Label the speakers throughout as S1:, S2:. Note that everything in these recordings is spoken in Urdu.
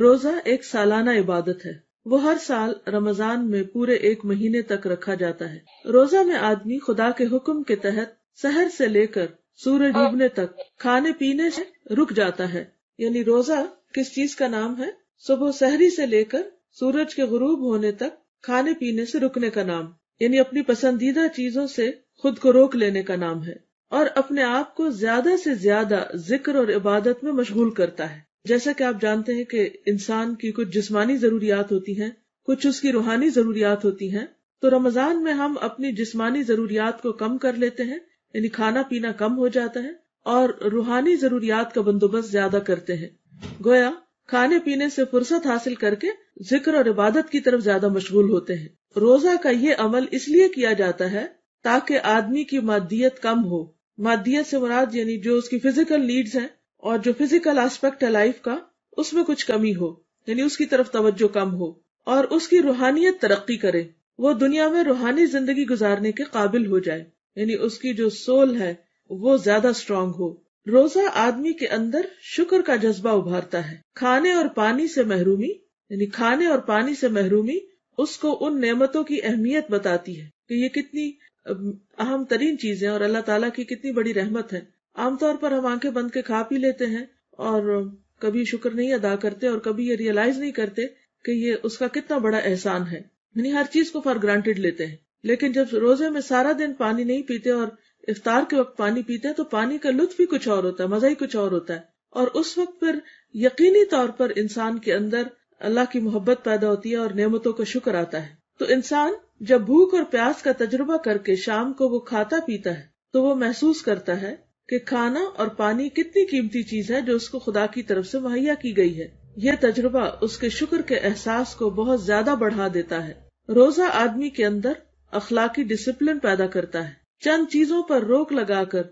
S1: روزہ ایک سالانہ عبادت ہے وہ ہر سال رمضان میں پورے ایک مہینے تک رکھا جاتا ہے روزہ میں آدمی خدا کے حکم کے تحت سہر سے لے کر سورج ڈوبنے تک کھانے پینے سے رک جاتا ہے یعنی روزہ کس چیز کا نام ہے صبح سحری سے لے کر سورج کے غروب ہونے تک کھانے پینے سے رکنے کا نام یعنی اپنی پسندیدہ چیزوں سے خود کو روک لینے کا نام ہے اور اپنے آپ کو زیادہ سے زیادہ ذکر اور عبادت میں مشغول کرتا ہے جیسا کہ آپ جانتے ہیں کہ انسان کی کچھ جسمانی ضروریات ہوتی ہیں کچھ اس کی روحانی ضروریات ہوتی ہیں تو رمضان میں ہم اپنی جسمانی ضروریات کو کم کر لیتے ہیں یعنی کھانا پینا کم ہو جاتا ہے اور روحانی ضروریات کا بندوبست زیادہ کرتے ہیں گویا کھانے پینے سے فرصت حاصل کر کے ذکر اور عبادت کی طرف زیادہ مشغول ہوتے ہیں روزہ کا یہ عمل اس لیے کیا جاتا ہے تاکہ آدمی کی مادیت کم ہو مادیت سے مراد یعنی جو اس کی فزیکل نیڈز ہیں اور جو فزیکل آسپیکٹ ہے لائف کا اس میں کچھ کمی ہو یعنی اس کی طرف توجہ کم ہو اور اس کی روحانیت ترقی کرے وہ دنیا میں روحانی زندگی گزارنے کے قابل ہو جائے یعنی اس کی جو سول ہے وہ زیادہ اسٹرانگ ہو روزہ آدمی کے اندر شکر کا جذبہ ابھارتا ہے کھانے اور پانی سے محرومی یعنی کھانے اور پانی سے محرومی اس کو ان نعمتوں کی اہمیت بتاتی ہے کہ یہ کتنی اہم ترین چیزیں اور اللہ تعالیٰ کی کتنی بڑی رحمت ہے عام طور پر ہم آنکھیں بند کے کھا پی لیتے ہیں اور کبھی شکر نہیں ادا کرتے اور کبھی یہ ریئلائز نہیں کرتے کہ یہ اس کا کتنا بڑا احسان ہے یعنی ہر چیز کو فار گرانٹیڈ لیتے ہیں لیکن جب روزے میں سارا دن پانی نہیں پیتے اور افطار کے وقت پانی پیتے ہیں تو پانی کا لطف بھی کچھ اور ہوتا ہے مزہ ہی کچھ اور ہوتا ہے اور اس وقت پھر یقینی طور پر انسان کے اندر اللہ کی محبت پیدا ہوتی ہے اور نعمتوں کا شکر آتا ہے تو انسان جب بھوک اور پیاس کا تجربہ کر کے شام کو وہ کھاتا پیتا ہے تو وہ محسوس کرتا ہے کہ کھانا اور پانی کتنی قیمتی چیز ہے جو اس کو خدا کی طرف سے مہیا کی گئی ہے یہ تجربہ اس کے شکر کے احساس کو بہت زیادہ بڑھا دیتا ہے روزہ آدمی کے اندر اخلاقی ڈسپلن پیدا کرتا ہے چند چیزوں پر روک لگا کر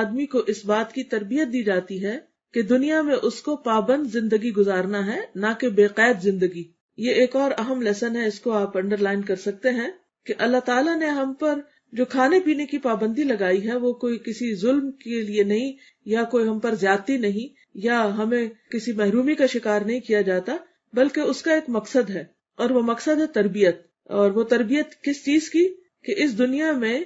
S1: آدمی کو اس بات کی تربیت دی جاتی ہے کہ دنیا میں اس کو پابند زندگی گزارنا ہے نہ کہ بے قید زندگی یہ ایک اور اہم لیسن ہے اس کو آپ انڈر لائن کر سکتے ہیں کہ اللہ تعالیٰ نے ہم پر جو کھانے پینے کی پابندی لگائی ہے وہ کوئی کسی ظلم کے لیے نہیں یا کوئی ہم پر زیادتی نہیں یا ہمیں کسی محرومی کا شکار نہیں کیا جاتا بلکہ اس کا ایک مقصد ہے اور وہ مقصد ہے تربیت اور وہ تربیت کس چیز کی کہ اس دنیا میں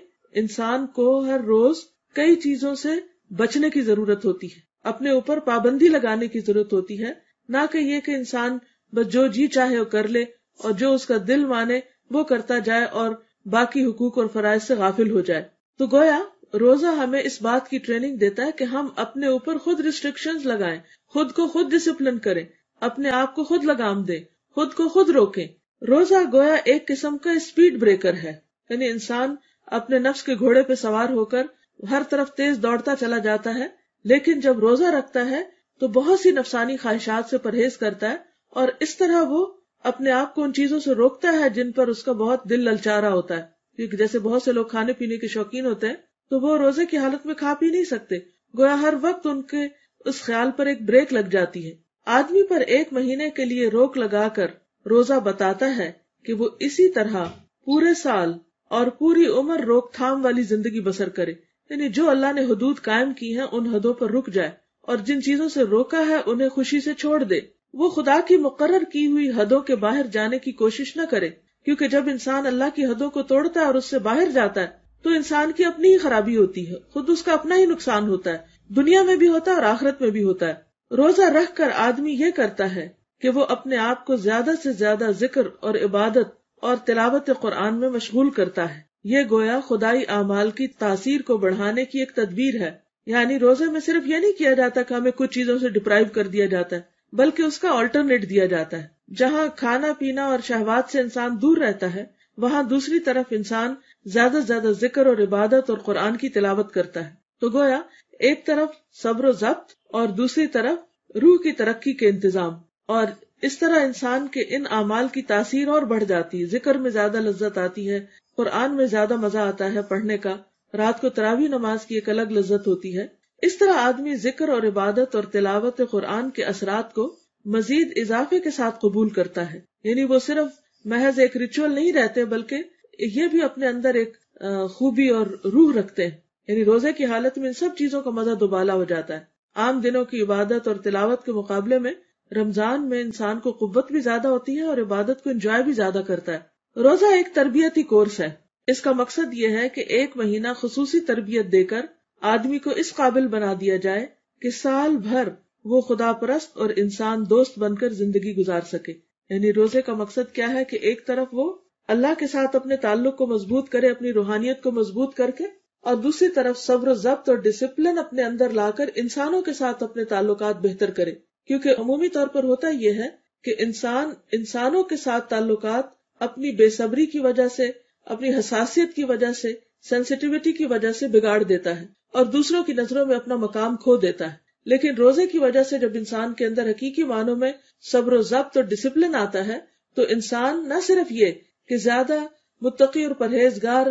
S1: انسان کو ہر روز کئی چیزوں سے بچنے کی ضرورت ہوتی ہے اپنے اوپر پابندی لگانے کی ضرورت ہوتی ہے نہ کہ یہ کہ انسان بس جو جی چاہے وہ کر لے اور جو اس کا دل مانے وہ کرتا جائے اور باقی حقوق اور فرائض سے غافل ہو جائے تو گویا روزہ ہمیں اس بات کی ٹریننگ دیتا ہے کہ ہم اپنے اوپر خود ریسٹرکشنز لگائیں خود کو خود ڈسپلن کریں اپنے آپ کو خود لگام دیں خود کو خود روکیں روزہ گویا ایک قسم کا اسپیڈ بریکر ہے یعنی انسان اپنے نفس کے گھوڑے پہ سوار ہو کر ہر طرف تیز دوڑتا چلا جاتا ہے لیکن جب روزہ رکھتا ہے تو بہت سی نفسانی خواہشات سے پرہیز کرتا ہے اور اس طرح وہ اپنے آپ کو ان چیزوں سے روکتا ہے جن پر اس کا بہت دل للچا رہا ہوتا ہے کیونکہ جیسے بہت سے لوگ کھانے پینے کے شوقین ہوتے ہیں تو وہ روزے کی حالت میں کھا پی نہیں سکتے گویا ہر وقت ان کے اس خیال پر ایک بریک لگ جاتی ہے آدمی پر ایک مہینے کے لیے روک لگا کر روزہ بتاتا ہے کہ وہ اسی طرح پورے سال اور پوری عمر روک تھام والی زندگی بسر کرے یعنی جو اللہ نے حدود قائم کی ہیں ان حدوں پر رک جائے اور جن چیزوں سے روکا ہے انہیں خوشی سے چھوڑ دے وہ خدا کی مقرر کی ہوئی حدوں کے باہر جانے کی کوشش نہ کرے کیونکہ جب انسان اللہ کی حدوں کو توڑتا ہے اور اس سے باہر جاتا ہے تو انسان کی اپنی ہی خرابی ہوتی ہے خود اس کا اپنا ہی نقصان ہوتا ہے دنیا میں بھی ہوتا ہے اور آخرت میں بھی ہوتا ہے روزہ رکھ کر آدمی یہ کرتا ہے کہ وہ اپنے آپ کو زیادہ سے زیادہ ذکر اور عبادت اور تلاوت قرآن میں مشغول کرتا ہے یہ گویا خدائی اعمال کی تاثیر کو بڑھانے کی ایک تدبیر ہے یعنی روزے میں صرف یہ نہیں کیا جاتا کہ ہمیں کچھ چیزوں سے ڈپرائیو کر دیا جاتا ہے بلکہ اس کا آلٹرنیٹ دیا جاتا ہے جہاں کھانا پینا اور شہوات سے انسان دور رہتا ہے وہاں دوسری طرف انسان زیادہ سے زیادہ ذکر اور عبادت اور قرآن کی تلاوت کرتا ہے تو گویا ایک طرف صبر و ضبط اور دوسری طرف روح کی ترقی کے انتظام اور اس طرح انسان کے ان اعمال کی تاثیر اور بڑھ جاتی ذکر میں زیادہ لذت آتی ہے قرآن میں زیادہ مزہ آتا ہے پڑھنے کا رات کو تراوی نماز کی ایک الگ لذت ہوتی ہے اس طرح آدمی ذکر اور عبادت اور تلاوت قرآن کے اثرات کو مزید اضافے کے ساتھ قبول کرتا ہے یعنی وہ صرف محض ایک ریچول نہیں رہتے بلکہ یہ بھی اپنے اندر ایک خوبی اور روح رکھتے ہیں یعنی روزے کی حالت میں ان سب چیزوں کا مزہ دوبالا ہو جاتا ہے عام دنوں کی عبادت اور تلاوت کے مقابلے میں رمضان میں انسان کو قوت بھی زیادہ ہوتی ہے اور عبادت کو انجوائے بھی زیادہ کرتا ہے روزہ ایک تربیتی کورس ہے اس کا مقصد یہ ہے کہ ایک مہینہ خصوصی تربیت دے کر آدمی کو اس قابل بنا دیا جائے کہ سال بھر وہ خدا پرست اور انسان دوست بن کر زندگی گزار سکے یعنی روزے کا مقصد کیا ہے کہ ایک طرف وہ اللہ کے ساتھ اپنے تعلق کو مضبوط کرے اپنی روحانیت کو مضبوط کر کے اور دوسری طرف صبر و ضبط اور ڈسپلن اپنے اندر لا کر انسانوں کے ساتھ اپنے تعلقات بہتر کرے کیونکہ عمومی طور پر ہوتا یہ ہے کہ انسان انسانوں کے ساتھ تعلقات اپنی بے صبری کی وجہ سے اپنی حساسیت کی وجہ سے سینسیٹیوٹی کی وجہ سے بگاڑ دیتا ہے اور دوسروں کی نظروں میں اپنا مقام کھو دیتا ہے لیکن روزے کی وجہ سے جب انسان کے اندر حقیقی معنوں میں صبر و ضبط اور ڈسپلن آتا ہے تو انسان نہ صرف یہ کہ زیادہ متقی اور پرہیزگار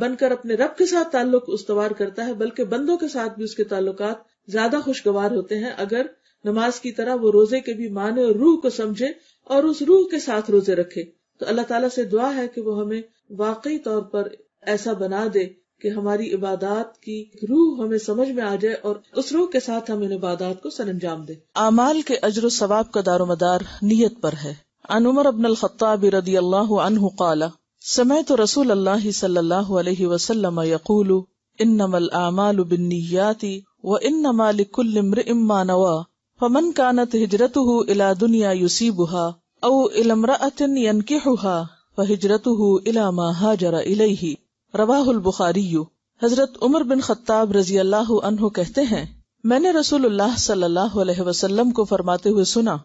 S1: بن کر اپنے رب کے ساتھ تعلق استوار کرتا ہے بلکہ بندوں کے ساتھ بھی اس کے تعلقات زیادہ خوشگوار ہوتے ہیں اگر نماز کی طرح وہ روزے کے بھی معنی اور روح کو سمجھے اور اس روح کے ساتھ روزے رکھے تو اللہ تعالیٰ سے دعا ہے کہ وہ ہمیں واقعی طور پر ایسا بنا دے کہ ہماری عبادات کی روح ہمیں سمجھ میں آ جائے اور اس روح کے ساتھ ہم ان عبادات کو سر انجام دے اعمال کے اجر و ثواب کا دار و مدار نیت پر ہے عمر ابن الخطاب رضی اللہ عنہ قال سمعت رسول اللہ صلی اللہ علیہ وسلم یقول انما الاعمال بالنیات و لكل امرئ ما نوى فمن كانت هجرته الى دنيا يصيبها او الى امراه ينكحها فهجرته الى ما هاجر اليه رواہ البخاری یو حضرت عمر بن خطاب رضی اللہ عنہ کہتے ہیں میں نے رسول اللہ صلی اللہ علیہ وسلم کو فرماتے ہوئے سنا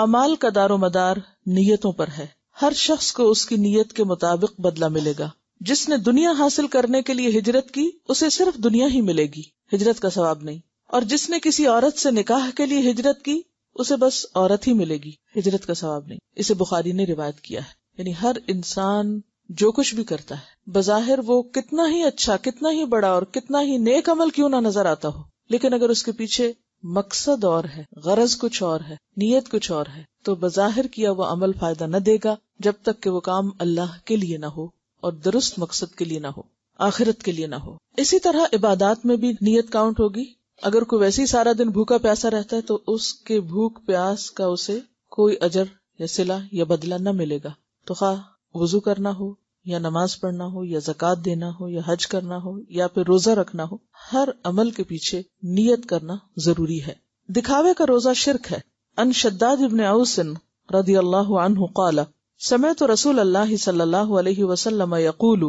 S1: اعمال کا دار و مدار نیتوں پر ہے ہر شخص کو اس کی نیت کے مطابق بدلہ ملے گا جس نے دنیا حاصل کرنے کے لیے ہجرت کی اسے صرف دنیا ہی ملے گی ہجرت کا ثواب نہیں اور جس نے کسی عورت سے نکاح کے لیے ہجرت کی اسے بس عورت ہی ملے گی ہجرت کا ثواب نہیں اسے بخاری نے روایت کیا ہے یعنی ہر انسان جو کچھ بھی کرتا ہے بظاہر وہ کتنا ہی اچھا کتنا ہی بڑا اور کتنا ہی نیک عمل کیوں نہ نظر آتا ہو لیکن اگر اس کے پیچھے مقصد اور ہے غرض کچھ اور ہے نیت کچھ اور ہے تو بظاہر کیا وہ عمل فائدہ نہ دے گا جب تک کہ وہ کام اللہ کے لیے نہ ہو اور درست مقصد کے لیے نہ ہو آخرت کے لیے نہ ہو اسی طرح عبادات میں بھی نیت کاؤنٹ ہوگی اگر کوئی ویسے ہی سارا دن بھوکا پیاسا رہتا ہے تو اس کے بھوک پیاس کا اسے کوئی اجر یا سلا یا بدلہ نہ ملے گا تو خواہ وضو کرنا ہو یا نماز پڑھنا ہو یا زکوٰۃ دینا ہو یا حج کرنا ہو یا پھر روزہ رکھنا ہو ہر عمل کے پیچھے نیت کرنا ضروری ہے دکھاوے کا روزہ شرک ہے ان شداد ابن اوسن رضی اللہ عنہ قال سمعت رسول اللہ صلی اللہ علیہ وسلم یقول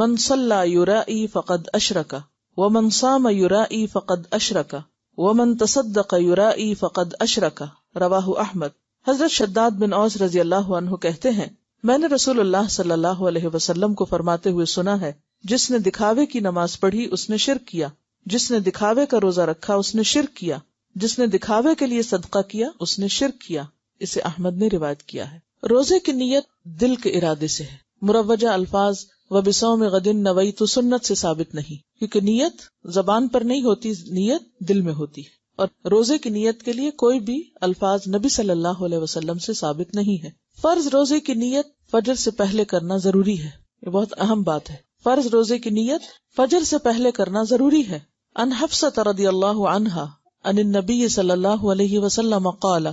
S1: من صلى يرائي فقد اشرك ومن صام يرائي فقد اشرك ومن تصدق يرائي فقد اشرك رواه احمد حضرت شداد بن اوس رضی اللہ عنہ کہتے ہیں میں نے رسول اللہ صلی اللہ علیہ وسلم کو فرماتے ہوئے سنا ہے جس نے دکھاوے کی نماز پڑھی اس نے شرک کیا جس نے دکھاوے کا روزہ رکھا اس نے شرک کیا جس نے دکھاوے کے لیے صدقہ کیا اس نے شرک کیا اسے احمد نے روایت کیا ہے روزے کی نیت دل کے ارادے سے ہے مروجہ الفاظ و بسوں میں نوئی تو سنت سے ثابت نہیں کیونکہ نیت زبان پر نہیں ہوتی نیت دل میں ہوتی ہے اور روزے کی نیت کے لیے کوئی بھی الفاظ نبی صلی اللہ علیہ وسلم سے ثابت نہیں ہے فرض روزے کی نیت فجر سے پہلے کرنا ضروری ہے یہ بہت اہم بات ہے فرض روزے کی نیت فجر سے پہلے کرنا ضروری ہے ان حفصت رضی اللہ عنہا ان النبی صلی اللہ علیہ وسلم قال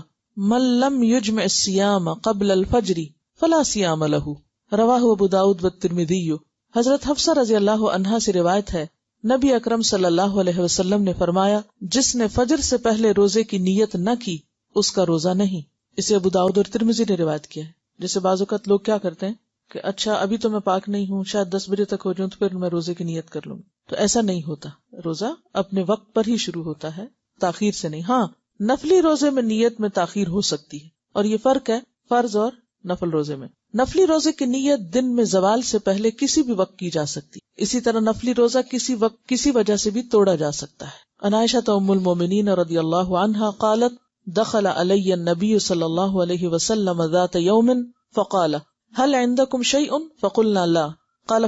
S1: من لم يجمع الصيام قبل الفجر فلا صيام له رواه ابو داؤد والترمذی حضرت حفصہ رضی اللہ عنہا سے روایت ہے نبی اکرم صلی اللہ علیہ وسلم نے فرمایا جس نے فجر سے پہلے روزے کی نیت نہ کی اس کا روزہ نہیں اسے ابو داود اور ترمذی نے روایت کیا ہے جیسے بعض اوقات لوگ کیا کرتے ہیں کہ اچھا ابھی تو میں پاک نہیں ہوں شاید دس بجے تک ہو جاؤں تو پھر میں روزے کی نیت کر لوں تو ایسا نہیں ہوتا روزہ اپنے وقت پر ہی شروع ہوتا ہے تاخیر سے نہیں ہاں نفلی روزے میں نیت میں تاخیر ہو سکتی ہے اور یہ فرق ہے فرض اور نفل روزے میں نفلی روزے کی نیت دن میں زوال سے پہلے کسی بھی وقت کی جا سکتی اسی طرح نفلی روزہ کسی وقت کسی وجہ سے بھی توڑا جا سکتا ہے عنائشہ تو ام المومنین رضی اللہ عنہ قالت دخل علی النبی صلی اللہ علیہ وسلم ذات یوم فقال هل فقلنا فقلنا لا قال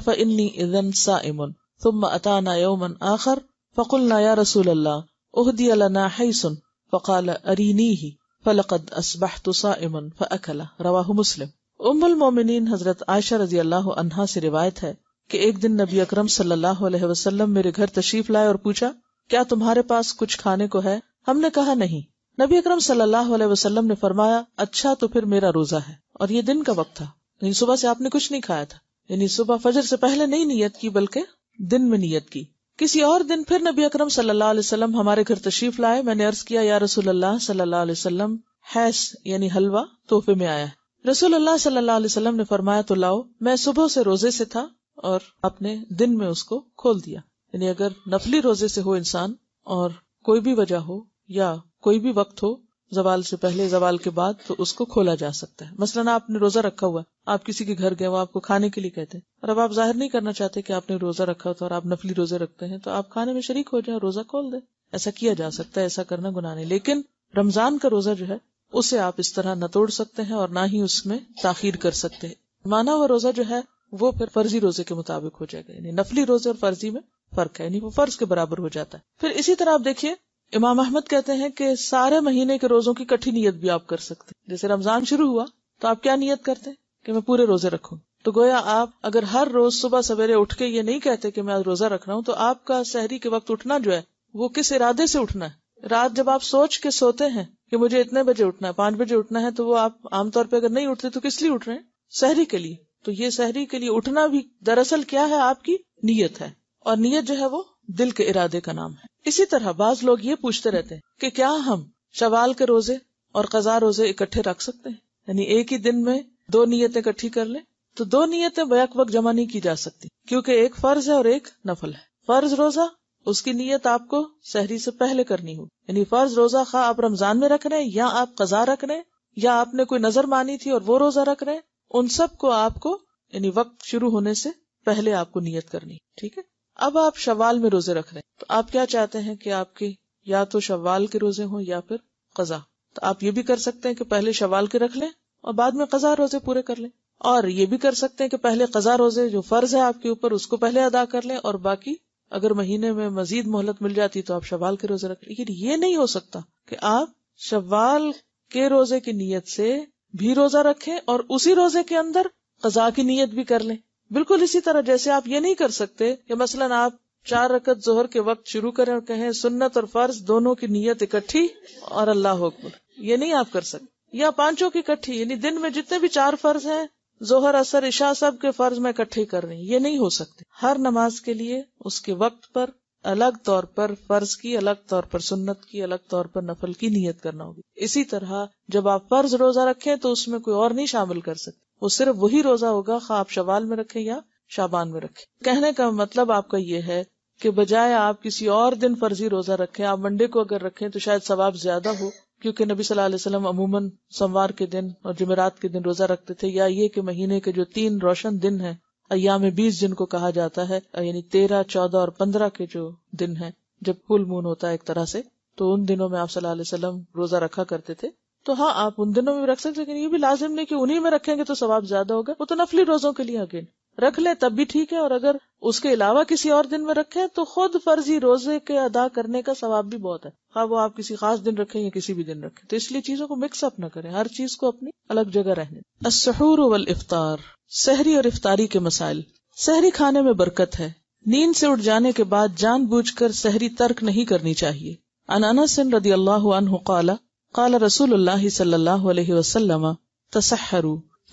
S1: ثم اتانا آخر رسول اللہ فقال ارینیه فلقد اصبحت امن فأکل رواہ مسلم ام المومنین حضرت عائشہ رضی اللہ عنہا سے روایت ہے کہ ایک دن نبی اکرم صلی اللہ علیہ وسلم میرے گھر تشریف لائے اور پوچھا کیا تمہارے پاس کچھ کھانے کو ہے ہم نے کہا نہیں نبی اکرم صلی اللہ علیہ وسلم نے فرمایا اچھا تو پھر میرا روزہ ہے اور یہ دن کا وقت تھا یعنی صبح سے آپ نے کچھ نہیں کھایا تھا یعنی صبح فجر سے پہلے نہیں نیت کی بلکہ دن میں نیت کی کسی اور دن پھر نبی اکرم صلی اللہ علیہ وسلم ہمارے گھر تشریف لائے میں نے عرض کیا یا رسول اللہ صلی اللہ علیہ وسلم یعنی حلوہ تحفے میں آیا ہے رسول اللہ صلی اللہ علیہ وسلم نے فرمایا تو لاؤ میں صبح سے روزے سے تھا اور اپنے دن میں اس کو کھول دیا یعنی اگر نفلی روزے سے ہو انسان اور کوئی بھی وجہ ہو یا کوئی بھی وقت ہو زوال سے پہلے زوال کے بعد تو اس کو کھولا جا سکتا ہے مثلا آپ نے روزہ رکھا ہوا آپ کسی کے گھر گئے وہ آپ کو کھانے کے لیے کہتے ہیں اور اب آپ ظاہر نہیں کرنا چاہتے کہ آپ نے روزہ رکھا ہوتا نفلی روزے رکھتے ہیں تو آپ کھانے میں شریک ہو جائیں روزہ کھول دیں ایسا کیا جا سکتا ہے ایسا کرنا گناہ نہیں لیکن رمضان کا روزہ جو ہے اسے آپ اس طرح نہ توڑ سکتے ہیں اور نہ ہی اس میں تاخیر کر سکتے ہیں مانا ہوا روزہ جو ہے وہ پھر فرضی روزے کے مطابق ہو جائے گا یعنی نفلی روزے اور فرضی میں فرق ہے یعنی وہ فرض کے برابر ہو جاتا ہے پھر اسی طرح آپ دیکھیے امام احمد کہتے ہیں کہ سارے مہینے کے روزوں کی کٹھی نیت بھی آپ کر سکتے ہیں جیسے رمضان شروع ہوا تو آپ کیا نیت کرتے ہیں کہ میں پورے روزے رکھوں تو گویا آپ اگر ہر روز صبح سویرے اٹھ کے یہ نہیں کہتے کہ میں روزہ رکھ رہا ہوں تو آپ کا سحری کے وقت اٹھنا جو ہے وہ کس ارادے سے اٹھنا ہے رات جب آپ سوچ کے سوتے ہیں کہ مجھے اتنے بجے اٹھنا ہے پانچ بجے اٹھنا ہے تو وہ آپ عام طور پہ اگر نہیں اٹھتے تو کس لیے اٹھ رہے ہیں سحری کے لیے تو یہ سحری کے لیے اٹھنا بھی دراصل کیا ہے آپ کی نیت ہے اور نیت جو ہے وہ دل کے ارادے کا نام ہے اسی طرح بعض لوگ یہ پوچھتے رہتے ہیں کہ کیا ہم شوال کے روزے اور قزا روزے اکٹھے رکھ سکتے ہیں یعنی ایک ہی دن میں دو نیتیں اکٹھی کر لیں تو دو نیتیں بیک وقت جمع نہیں کی جا سکتی کیونکہ ایک فرض ہے اور ایک نفل ہے فرض روزہ اس کی نیت آپ کو سحری سے پہلے کرنی ہو یعنی فرض روزہ خواہ آپ رمضان میں رکھ رہے ہیں یا آپ قزا رکھ رہے ہیں یا آپ نے کوئی نظر مانی تھی اور وہ روزہ رکھ رہے ہیں ان سب کو آپ کو یعنی وقت شروع ہونے سے پہلے آپ کو نیت کرنی ٹھیک ہے اب آپ شوال میں روزے رکھ رہے ہیں تو آپ کیا چاہتے ہیں کہ آپ کی یا تو شوال کے روزے ہوں یا پھر قزا تو آپ یہ بھی کر سکتے ہیں کہ پہلے شوال کے رکھ لیں اور بعد میں قزا روزے پورے کر لیں اور یہ بھی کر سکتے ہیں کہ پہلے قزا روزے جو فرض ہے آپ کے اوپر اس کو پہلے ادا کر لیں اور باقی اگر مہینے میں مزید مہلت مل جاتی تو آپ شوال کے روزے رکھ لیں یہ نہیں ہو سکتا کہ آپ شوال کے روزے کی نیت سے بھی روزہ رکھیں اور اسی روزے کے اندر قزا کی نیت بھی کر لیں بالکل اسی طرح جیسے آپ یہ نہیں کر سکتے کہ مثلا آپ چار رکت ظہر کے وقت شروع کریں اور کہیں سنت اور فرض دونوں کی نیت اکٹھی اور اللہ حکم یہ نہیں آپ کر سکتے یا پانچوں کی اکٹھی یعنی دن میں جتنے بھی چار فرض ہیں زہر اثر عشاء سب کے فرض میں اکٹھے کر رہی یہ نہیں ہو سکتے ہر نماز کے لیے اس کے وقت پر الگ طور پر فرض کی الگ طور پر سنت کی الگ طور پر نفل کی نیت کرنا ہوگی اسی طرح جب آپ فرض روزہ رکھیں تو اس میں کوئی اور نہیں شامل کر سکتے وہ صرف وہی روزہ ہوگا خواب شوال میں رکھیں یا شابان میں رکھیں کہنے کا مطلب آپ کا یہ ہے کہ بجائے آپ کسی اور دن فرضی روزہ رکھیں آپ منڈے کو اگر رکھیں تو شاید ثواب زیادہ ہو کیونکہ نبی صلی اللہ علیہ وسلم عموماً سموار کے دن اور جمعرات کے دن روزہ رکھتے تھے یا یہ کہ مہینے کے جو تین روشن دن ہیں ایام بیس جن کو کہا جاتا ہے یعنی تیرہ چودہ اور پندرہ کے جو دن ہیں جب فل مون ہوتا ہے ایک طرح سے تو ان دنوں میں آپ صلی اللہ علیہ وسلم روزہ رکھا کرتے تھے تو ہاں آپ ان دنوں میں رکھ سکتے لیکن یہ بھی لازم نہیں کہ انہیں رکھیں گے تو ثواب زیادہ ہوگا وہ تو نفلی روزوں کے لیے اگین رکھ لیں تب بھی ٹھیک ہے اور اگر اس کے علاوہ کسی اور دن میں رکھیں تو خود فرضی روزے کے ادا کرنے کا ثواب بھی بہت ہے ہاں وہ آپ کسی خاص دن رکھیں یا کسی بھی دن رکھیں تو اس لیے چیزوں کو مکس اپ نہ کریں ہر چیز کو اپنی الگ جگہ رہنے والافطار سحری اور افطاری کے مسائل سحری کھانے میں برکت ہے نیند سے اٹھ جانے کے بعد جان بوجھ کر سہری ترک نہیں کرنی چاہیے ان رضی اللہ عنہ قال قال رسول اللہ صلی اللہ علیہ وسلم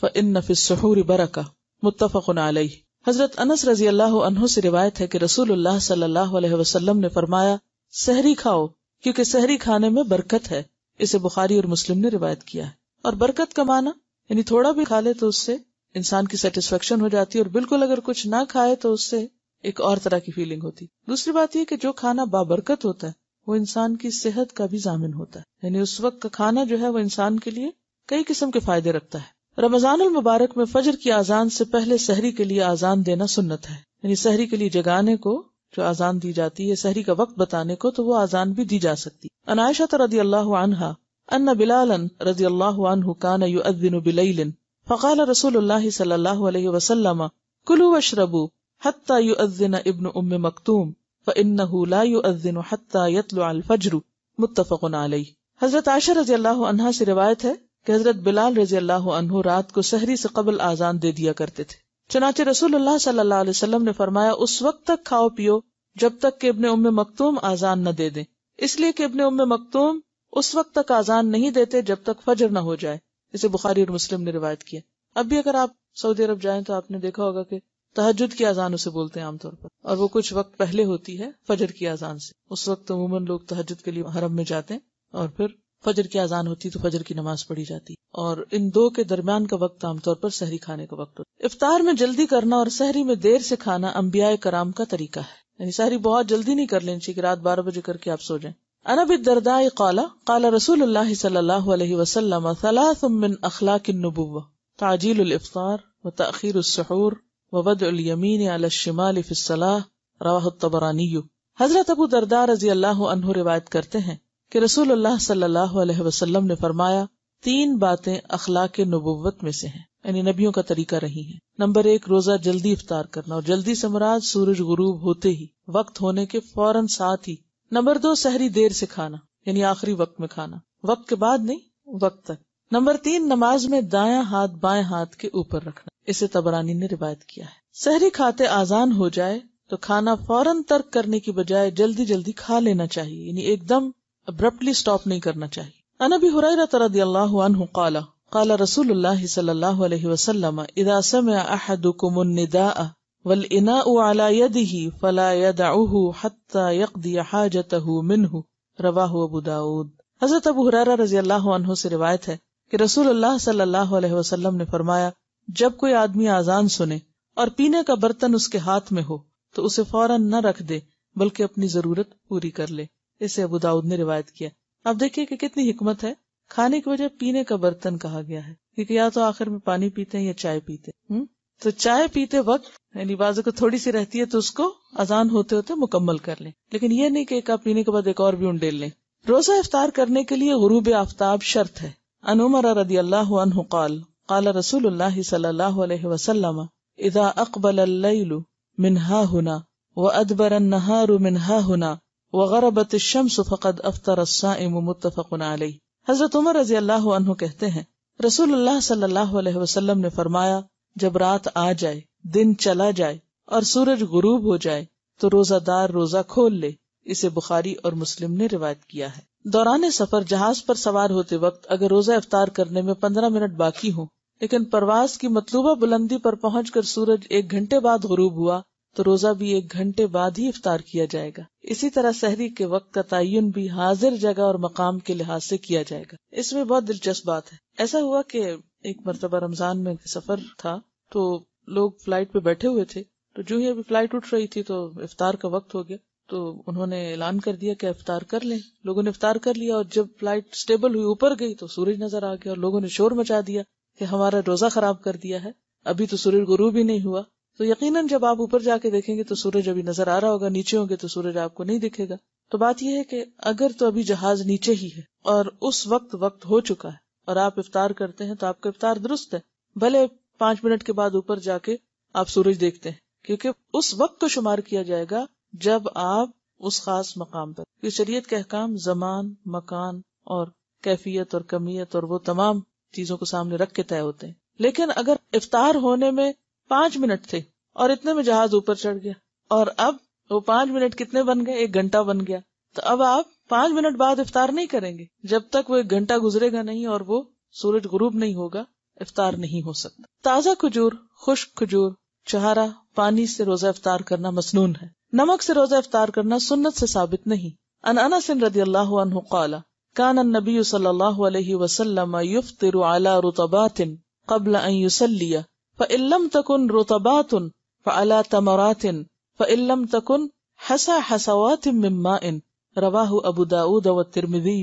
S1: فإن السحور برکہ متفق علیہ حضرت انس رضی اللہ عنہ سے روایت ہے کہ رسول اللہ صلی اللہ علیہ وسلم نے فرمایا سحری کھاؤ کیونکہ سحری کھانے میں برکت ہے اسے بخاری اور مسلم نے روایت کیا ہے اور برکت کمانا یعنی تھوڑا بھی کھا لے تو اس سے انسان کی سیٹسفیکشن ہو جاتی ہے اور بالکل اگر کچھ نہ کھائے تو اس سے ایک اور طرح کی فیلنگ ہوتی دوسری بات یہ کہ جو کھانا بابرکت ہوتا ہے وہ انسان کی صحت کا بھی ضامن ہوتا ہے یعنی اس وقت کا کھانا جو ہے وہ انسان کے لیے کئی قسم کے فائدے رکھتا ہے رمضان المبارک میں فجر کی آزان سے پہلے سحری کے لیے آزان دینا سنت ہے یعنی سحری کے لیے جگانے کو جو آزان دی جاتی ہے سحری کا وقت بتانے کو تو وہ آزان بھی دی جا سکتی انائشہ رضی اللہ عنہ ان بلالن رضی اللہ عنہ کان یؤذن بلیلن فقال رسول اللہ صلی اللہ علیہ وسلم کلو وشربو ابن ام مکتوم لا یؤذن حتی یطلع الفجر متفقن علیہ حضرت رضی اللہ سے روایت ہے کہ حضرت بلال رضی اللہ عنہ رات کو سہری سے قبل آزان دے دیا کرتے تھے چنانچہ رسول اللہ صلی اللہ علیہ وسلم نے فرمایا اس وقت تک کھاؤ پیو جب تک کہ ابن ام مکتوم آزان نہ دے دیں اس لیے کہ ابن ام مکتوم اس وقت تک آزان نہیں دیتے جب تک فجر نہ ہو جائے اسے بخاری اور مسلم نے روایت کیا اب بھی اگر آپ سعودی عرب جائیں تو آپ نے دیکھا ہوگا کہ تحجد کی آزان اسے بولتے ہیں عام طور پر اور وہ کچھ وقت پہلے ہوتی ہے فجر کی آزان سے اس وقت عموماً لوگ تحجد کے لیے حرم میں جاتے ہیں اور پھر فجر کی آزان ہوتی تو فجر کی نماز پڑھی جاتی اور ان دو کے درمیان کا وقت عام طور پر سحری کھانے کا وقت ہوتا افطار میں جلدی کرنا اور سحری میں دیر سے کھانا انبیاء کرام کا طریقہ ہے یعنی سحری بہت جلدی نہیں کر لینی چاہیے کہ رات بارہ بجے کر کے آپ سو جائیں انب دردا قال کالا رسول اللہ صلی اللہ علیہ وسلم اخلاق الفطار حضرت ابو دردار روایت کرتے ہیں کہ رسول اللہ صلی اللہ علیہ وسلم نے فرمایا تین باتیں اخلاق نبوت میں سے ہیں یعنی نبیوں کا طریقہ رہی ہیں نمبر ایک روزہ جلدی افطار کرنا اور جلدی سے مراد سورج غروب ہوتے ہی وقت ہونے کے فوراً ساتھ ہی نمبر دو سہری دیر سے کھانا یعنی آخری وقت میں کھانا وقت کے بعد نہیں وقت تک نمبر تین نماز میں دایا ہاتھ بائیں ہاتھ کے اوپر رکھنا اسے تبرانی نے روایت کیا ہے سہری کھاتے آزان ہو جائے تو کھانا فوراً ترک کرنے کی بجائے جلدی جلدی کھا لینا چاہیے یعنی ایک دم ابرپٹلی اسٹاپ نہیں کرنا چاہیے انبی عنہ قالا قال رسول اللہ صلی اللہ علیہ وسلم اداسم النداء الا ید ہی فلا دا ابو حاجت حضرت اب حرارا رضی اللہ عنہ سے روایت ہے کہ رسول اللہ صلی اللہ علیہ وسلم نے فرمایا جب کوئی آدمی آزان سنے اور پینے کا برتن اس کے ہاتھ میں ہو تو اسے فوراً نہ رکھ دے بلکہ اپنی ضرورت پوری کر لے اسے ابو داود نے روایت کیا اب دیکھیے کہ کتنی حکمت ہے کھانے کی وجہ پینے کا برتن کہا گیا ہے کیونکہ یا تو آخر میں پانی پیتے ہیں یا چائے پیتے تو چائے پیتے وقت یعنی بازو کو تھوڑی سی رہتی ہے تو اس کو اذان ہوتے ہوتے مکمل کر لیں لیکن یہ نہیں کہ ایک پینے کے بعد ایک اور بھی انڈیل لیں روزہ افطار کرنے کے لیے غروب آفتاب شرط ہے ان عمر اللہ عنہ قال قال رسول اللہ صلی اللہ علیہ وسلم اذا اقبل اللیل منہا و ادبر افطر السائم متفق علیہ حضرت عمر رضی اللہ عنہ کہتے ہیں رسول اللہ صلی اللہ علیہ وسلم نے فرمایا جب رات آ جائے دن چلا جائے اور سورج غروب ہو جائے تو روزہ دار روزہ کھول لے اسے بخاری اور مسلم نے روایت کیا ہے دوران سفر جہاز پر سوار ہوتے وقت اگر روزہ افطار کرنے میں پندرہ منٹ باقی ہوں لیکن پرواز کی مطلوبہ بلندی پر پہنچ کر سورج ایک گھنٹے بعد غروب ہوا تو روزہ بھی ایک گھنٹے بعد ہی افطار کیا جائے گا اسی طرح سحری کے وقت کا تعین بھی حاضر جگہ اور مقام کے لحاظ سے کیا جائے گا اس میں بہت دلچسپ بات ہے ایسا ہوا کہ ایک مرتبہ رمضان میں سفر تھا تو لوگ فلائٹ پہ بیٹھے ہوئے تھے تو جو ہی ابھی فلائٹ اٹھ رہی تھی تو افطار کا وقت ہو گیا تو انہوں نے اعلان کر دیا کہ افطار کر لیں لوگوں نے افطار کر لیا اور جب فلائٹ اسٹیبل گئی تو سورج نظر آ گیا اور لوگوں نے شور مچا دیا کہ ہمارا روزہ خراب کر دیا ہے ابھی تو سورج گرو بھی نہیں ہوا تو یقیناً جب آپ اوپر جا کے دیکھیں گے تو سورج ابھی نظر آ رہا ہوگا نیچے ہوں گے تو سورج آپ کو نہیں دکھے گا تو بات یہ ہے کہ اگر تو ابھی جہاز نیچے ہی ہے اور اس وقت وقت ہو چکا ہے اور آپ افطار کرتے ہیں تو آپ کا افطار درست ہے بھلے پانچ منٹ کے بعد اوپر جا کے آپ سورج دیکھتے ہیں کیونکہ اس وقت کو شمار کیا جائے گا جب آپ اس خاص مقام پر شریعت کے احکام زمان مکان اور کیفیت اور کمیت اور وہ تمام چیزوں کو سامنے رکھ کے طے ہوتے ہیں لیکن اگر افطار ہونے میں پانچ منٹ تھے اور اتنے میں جہاز اوپر چڑھ گیا اور اب وہ پانچ منٹ کتنے بن گئے ایک گھنٹہ بن گیا تو اب آپ پانچ منٹ بعد افطار نہیں کریں گے جب تک وہ ایک گھنٹہ گزرے گا نہیں اور وہ سورج غروب نہیں ہوگا افطار نہیں ہو سکتا تازہ کھجور خشک کھجور چہارا پانی سے روزہ افطار کرنا مصنون ہے نمک سے روزہ افطار کرنا سنت سے ثابت نہیں ان انس رضی اللہ عنہ قال کان النبی صلی اللہ علیہ وسلم رطبات قبل ان قبلیہ ف لم تکن راتن تمرات فان لم تکن حسا حسوات من ماء ابو روا و ترمذی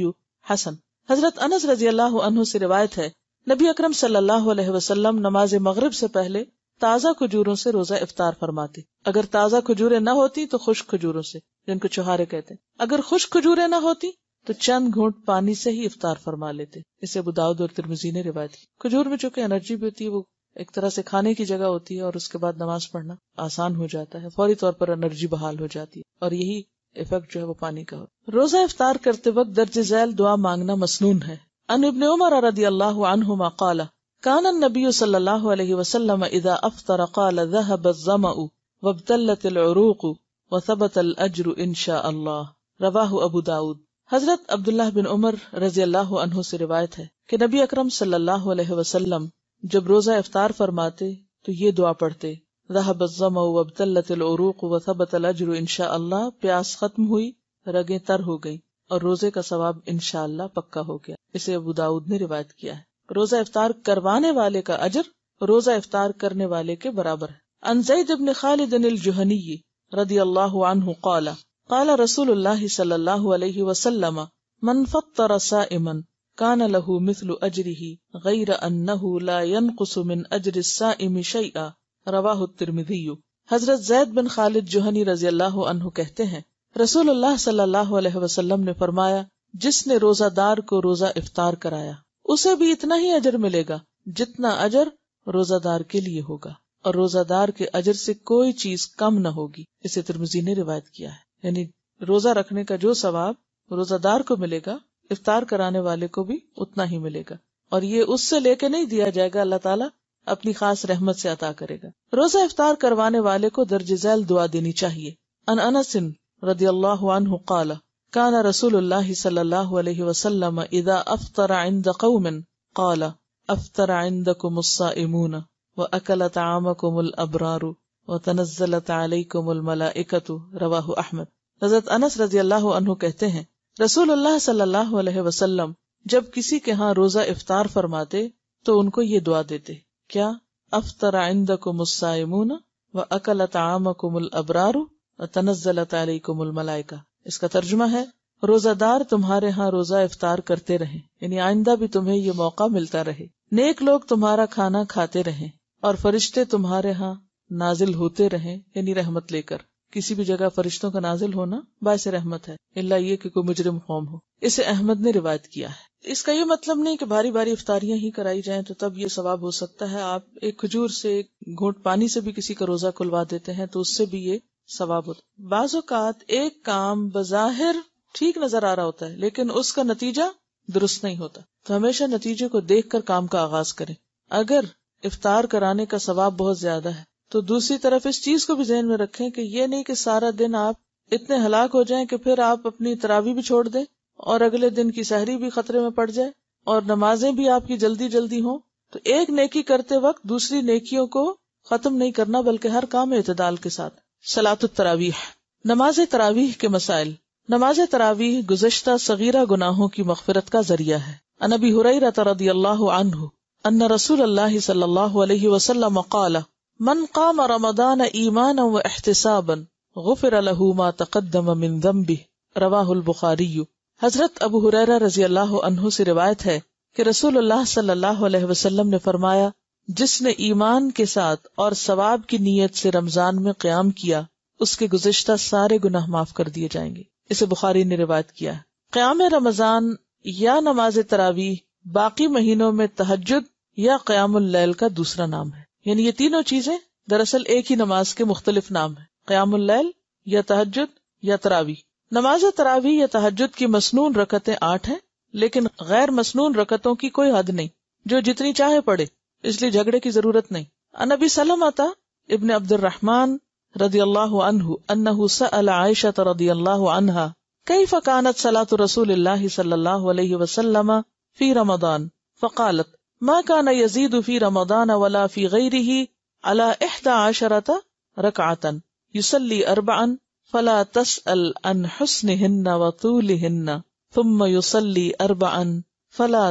S1: حسن حضرت انس رضی اللہ عنہ سے روایت ہے نبی اکرم صلی اللہ علیہ وسلم نماز مغرب سے پہلے تازہ کھجوروں سے روزہ افطار فرماتے اگر تازہ کھجورے نہ ہوتی تو خوش کھجوروں سے جن کو چوہارے کہتے ہیں اگر خوش کھجورے نہ ہوتی تو چند گھونٹ پانی سے ہی افطار فرما لیتے اسے بداؤد اور ترمزی نے روایت کی کھجور میں چونکہ انرجی بھی ہوتی ہے وہ ایک طرح سے کھانے کی جگہ ہوتی ہے اور اس کے بعد نماز پڑھنا آسان ہو جاتا ہے فوری طور پر انرجی بحال ہو جاتی ہے اور یہی افیکٹ جو ہے وہ پانی کا ہوتا روزہ افطار کرتے وقت درج ذیل دعا مانگنا مصنون ہے ان ابن عمر رضی اللہ عنہما قال النبی صلی اللہ علیہ وسلم اذا افطر قال وابتلت العروق داود حضرت عبداللہ اللہ بن عمر رضی اللہ عنہ سے روایت ہے کہ نبی اکرم صلی اللہ علیہ وسلم جب روزہ افطار فرماتے تو یہ دعا پڑھتے ذہب ضم وابتلت العروق وثبت الاجر انشاء اللہ پیاس ختم ہوئی رگیں تر ہو گئی اور روزے کا ثواب انشاءاللہ پکا ہو گیا اسے ابو داود نے روایت کیا ہے روزہ افطار کروانے والے کا اجر روزہ افطار کرنے والے کے برابر ہے ابن خالد الجہنی رضی اللہ عنہ قال قال رسول اللہ صلی اللہ علیہ وسلم من فطر سائما کان من اجر اجری شیئا رواہ الترمذی حضرت زید بن خالد جوہنی رضی اللہ عنہ کہتے ہیں رسول اللہ صلی اللہ علیہ وسلم نے فرمایا جس نے روزہ دار کو روزہ افطار کرایا اسے بھی اتنا ہی اجر ملے گا جتنا اجر روزہ دار کے لیے ہوگا اور روزہ دار کے اجر سے کوئی چیز کم نہ ہوگی اسے ترمزی نے روایت کیا ہے یعنی روزہ رکھنے کا جو ثواب روزہ دار کو ملے گا افطار کرانے والے کو بھی اتنا ہی ملے گا اور یہ اس سے لے کے نہیں دیا جائے گا اللہ تعالیٰ اپنی خاص رحمت سے عطا کرے گا روزہ افطار کروانے والے کو درج ذیل دعا دینی چاہیے ان انسن رضی اللہ عنہ قال کانا رسول اللہ صلی اللہ علیہ وسلم الصائمون افطرا طعامكم افطرا وتنزلت عليكم امون و احمد حضرت انس رضی اللہ عنہ کہتے ہیں رسول اللہ صلی اللہ علیہ وسلم جب کسی کے ہاں روزہ افطار فرماتے تو ان کو یہ دعا دیتے کیا افطر عندكم الصائمون امون و اقل وتنزلت عليكم مل اس کا ترجمہ ہے روزہ دار تمہارے ہاں روزہ افطار کرتے رہے یعنی آئندہ بھی تمہیں یہ موقع ملتا رہے نیک لوگ تمہارا کھانا کھاتے رہے اور فرشتے تمہارے ہاں نازل ہوتے رہے یعنی رحمت لے کر کسی بھی جگہ فرشتوں کا نازل ہونا باعث رحمت ہے اللہ یہ کہ کوئی مجرم قوم ہو اسے احمد نے روایت کیا ہے اس کا یہ مطلب نہیں کہ بھاری باری افطاریاں ہی کرائی جائیں تو تب یہ ثواب ہو سکتا ہے آپ ایک کھجور سے ایک گھونٹ پانی سے بھی کسی کا روزہ کھلوا دیتے ہیں تو اس سے بھی یہ ثواب ہوتا بعض اوقات ایک کام بظاہر ٹھیک نظر آ رہا ہوتا ہے لیکن اس کا نتیجہ درست نہیں ہوتا تو ہمیشہ نتیجے کو دیکھ کر کام کا آغاز کریں اگر افطار کرانے کا ثواب بہت زیادہ ہے تو دوسری طرف اس چیز کو بھی ذہن میں رکھیں کہ یہ نہیں کہ سارا دن آپ اتنے ہلاک ہو جائیں کہ پھر آپ اپنی تراوی بھی چھوڑ دیں اور اگلے دن کی سحری بھی خطرے میں پڑ جائے اور نمازیں بھی آپ کی جلدی جلدی ہوں تو ایک نیکی کرتے وقت دوسری نیکیوں کو ختم نہیں کرنا بلکہ ہر کام اعتدال کے ساتھ سلاۃ التراویح نماز تراویح کے مسائل نماز تراویح گزشتہ صغیرہ گناہوں کی مغفرت کا ذریعہ ہے انبی حریر رضی اللہ عنہ ان رسول اللہ صلی اللہ علیہ وسلم قال من قام رمضان ایمانا ایمان و احتساب غفر الحما تقدم من ذنبه روا البخاری حضرت ابو حریرہ رضی اللہ عنہ سے روایت ہے کہ رسول اللہ صلی اللہ علیہ وسلم نے فرمایا جس نے ایمان کے ساتھ اور ثواب کی نیت سے رمضان میں قیام کیا اس کے گزشتہ سارے گناہ معاف کر دیے جائیں گے اسے بخاری نے روایت کیا ہے قیام رمضان یا نماز تراوی باقی مہینوں میں تہجد یا قیام اللیل کا دوسرا نام ہے یعنی یہ تینوں چیزیں دراصل ایک ہی نماز کے مختلف نام ہیں قیام اللیل یا تحجد یا تراوی نماز تراوی یا تحجد کی مصنون رکتیں آٹھ ہیں لیکن غیر مصنون رکتوں کی کوئی حد نہیں جو جتنی چاہے پڑے اس لیے جھگڑے کی ضرورت نہیں انبی سلم آتا ابن عبد الرحمن رضی اللہ عنہ سأل عائشہ رضی اللہ انہا کیف کانت صلاة رسول اللہ صلی اللہ علیہ وسلم فی رمضان فقالت ماں کان رمضان ولا فی غری اللہ احدا عشرتا رقاطن یوسلی اربا ان ثم اربا ان فلا